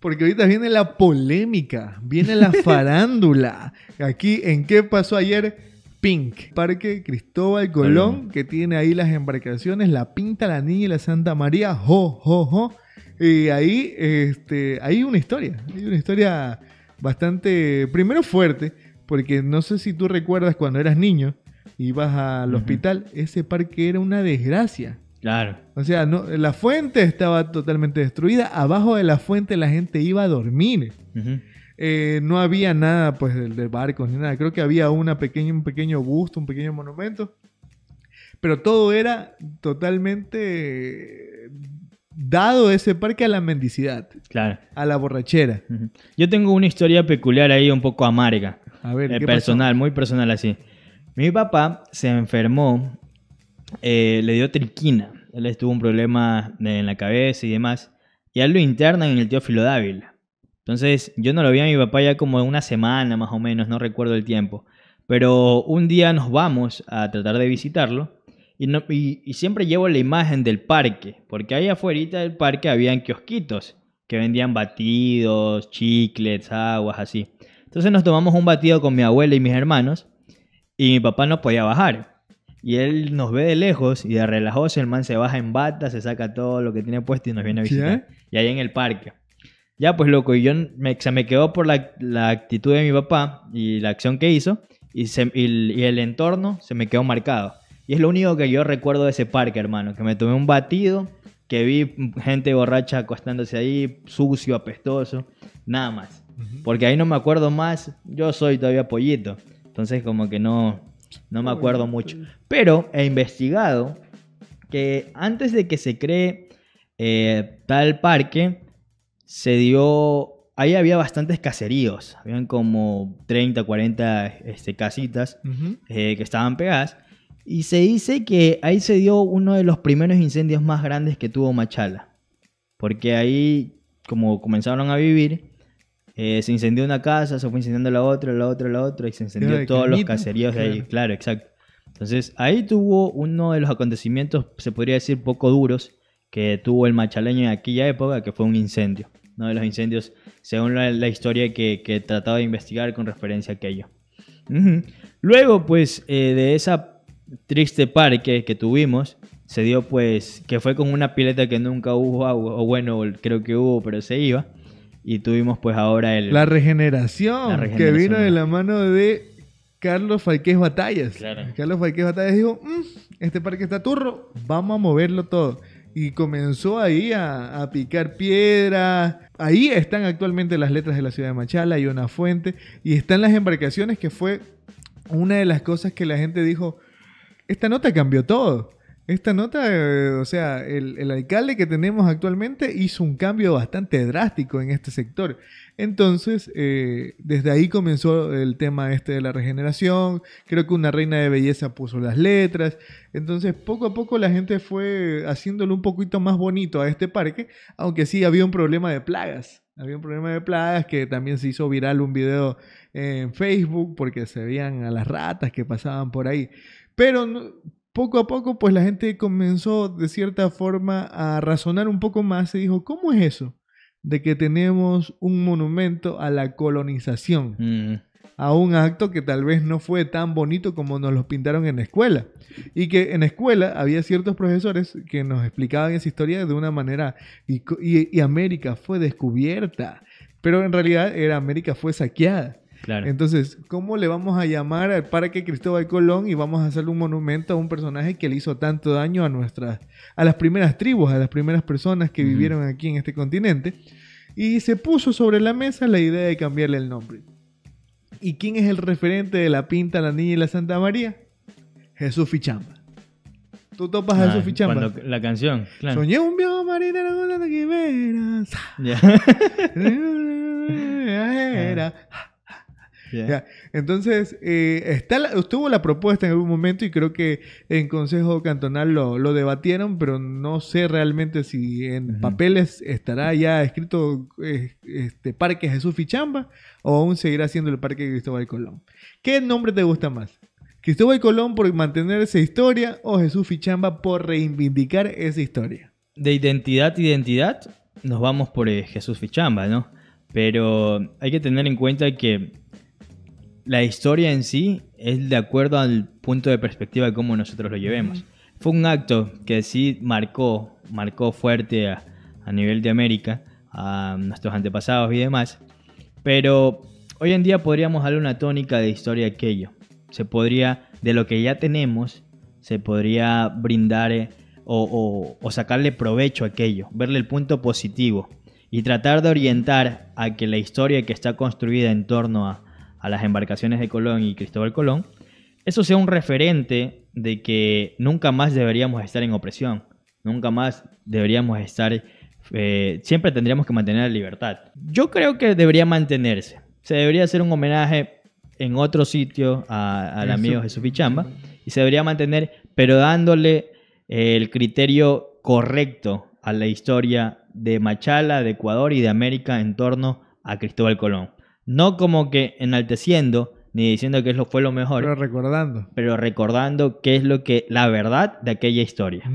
Porque ahorita viene la polémica, viene la farándula. Aquí en qué pasó ayer. Pink, Parque Cristóbal Colón, que tiene ahí las embarcaciones, la Pinta, la Niña y la Santa María, jo, jo, jo. Y ahí este, hay una historia, hay una historia bastante, primero fuerte, porque no sé si tú recuerdas cuando eras niño, ibas al hospital, ese parque era una desgracia. Claro. O sea, no, la fuente estaba totalmente destruida. Abajo de la fuente la gente iba a dormir. Eh, no había nada pues de, barcos ni nada. Creo que había una pequeña, un pequeño busto, un pequeño monumento. Pero todo era totalmente eh, dado ese parque a la mendicidad. Claro. A la borrachera. Yo tengo una historia peculiar ahí, un poco amarga. A ver. Eh, personal, muy personal así. Mi papá se enfermó eh, le dio triquina. Él estuvo un problema en la cabeza y demás. Y algo internan en el Teófilo Dávila. Entonces, yo no lo vi a mi papá ya como una semana más o menos, no recuerdo el tiempo. Pero un día nos vamos a tratar de visitarlo. Y, siempre llevo la imagen del parque, porque ahí afuera del parque habían kiosquitos que vendían batidos, chicles, aguas, así. Entonces nos tomamos un batido con mi abuela y mis hermanos y mi papá no podía bajar. Y él nos ve de lejos y de relajoso el man se baja en bata, se saca todo lo que tiene puesto y nos viene a visitar. Eh? Y ahí en el parque. Ya, pues loco, y yo me, se me quedó por la, actitud de mi papá y la acción que hizo y, el, entorno se me quedó marcado. Y es lo único que yo recuerdo de ese parque, hermano, que me tomé un batido, que vi gente borracha acostándose ahí, sucio, apestoso, nada más. Porque ahí no me acuerdo más, yo soy todavía pollito. Entonces como que no, no me acuerdo mucho. Pero he investigado que antes de que se cree eh, tal parque, se dio... Ahí había bastantes caseríos. Habían como 30, 40 este, casitas eh, que estaban pegadas. Y se dice que ahí se dio uno de los primeros incendios más grandes que tuvo Machala. Porque ahí, como comenzaron a vivir, eh, se incendió una casa, se fue incendiando la otra, la otra, la otra, y se incendió todos los caseríos de ahí. Claro, exacto. Entonces, ahí tuvo uno de los acontecimientos, se podría decir, poco duros que tuvo el machaleño en aquella época, que fue un incendio. Uno de los incendios, según la, historia que, que, trataba de investigar con referencia a aquello. Luego, pues, eh, de esa triste parque que tuvimos, se dio, pues, que fue con una pileta que nunca hubo agua, o bueno, creo que hubo, pero se iba. Y tuvimos pues ahora el... La regeneración, que vino de la mano de Carlos Falqués Batallas. Carlos Falqués Batallas dijo, mm, este parque está turro, vamos a moverlo todo. Y comenzó ahí a, picar piedra. Ahí están actualmente las letras de la ciudad de Machala, y una fuente. Y están las embarcaciones, que fue una de las cosas que la gente dijo, esta nota cambió todo. Esta nota, eh, o sea, el, alcalde que tenemos actualmente hizo un cambio bastante drástico en este sector. Entonces, eh, desde ahí comenzó el tema este de la regeneración. Creo que una reina de belleza puso las letras. Entonces, poco a poco la gente fue haciéndolo un poquito más bonito a este parque, aunque sí había un problema de plagas. Había un problema de plagas que también se hizo viral un video en Facebook porque se veían a las ratas que pasaban por ahí. Pero poco a poco, pues la gente comenzó de cierta forma a razonar un poco más y dijo, ¿cómo es eso? De que tenemos un monumento a la colonización, mm. a un acto que tal vez no fue tan bonito como nos lo pintaron en la escuela. Y que en la escuela había ciertos profesores que nos explicaban esa historia de una manera, y, y América fue descubierta, pero en realidad era América fue saqueada. Entonces, ¿cómo le vamos a llamar al Parque Cristóbal Colón y vamos a hacerle un monumento a un personaje que le hizo tanto daño a nuestras, a las primeras tribus, a las primeras personas que vivieron aquí en este continente? Y se puso sobre la mesa la idea de cambiarle el nombre. ¿Y quién es el referente de la pinta, la niña y la Santa María? Jesús Fichamba. Tú topas a ah, Jesús Fichamba. la canción, claro. Soñé un viejo marinero con la quimera. Ya. Entonces, eh, estuvo la propuesta en algún momento y creo que en Consejo Cantonal lo, debatieron, pero no sé realmente si en papeles estará ya escrito eh, este, Parque Jesús Fichamba o aún seguirá siendo el Parque Cristóbal Colón. ¿Qué nombre te gusta más? ¿Cristóbal Colón por mantener esa historia o Jesús Fichamba por reivindicar esa historia? De identidad, identidad, nos vamos por eh, Jesús Fichamba, ¿no? Pero hay que tener en cuenta que la historia en sí es de acuerdo al punto de perspectiva de cómo nosotros lo llevemos. Fue un acto que sí marcó, marcó fuerte a, nivel de América, a nuestros antepasados y demás, pero hoy en día podríamos darle una tónica de historia a aquello. Se podría, de lo que ya tenemos, se podría brindar eh, o sacarle provecho a aquello, verle el punto positivo y tratar de orientar a que la historia que está construida en torno a, a las embarcaciones de Colón y Cristóbal Colón, eso sea un referente de que nunca más deberíamos estar en opresión, nunca más deberíamos estar, eh, siempre tendríamos que mantener la libertad. Yo creo que debería mantenerse, se debería hacer un homenaje en otro sitio al amigo Jesús Pichamba y se debería mantener, pero dándole eh, el criterio correcto a la historia de Machala, de Ecuador y de América en torno a Cristóbal Colón. No como que enalteciendo ni diciendo que eso fue lo mejor. Pero recordando. Pero recordando qué es lo que, la verdad de aquella historia.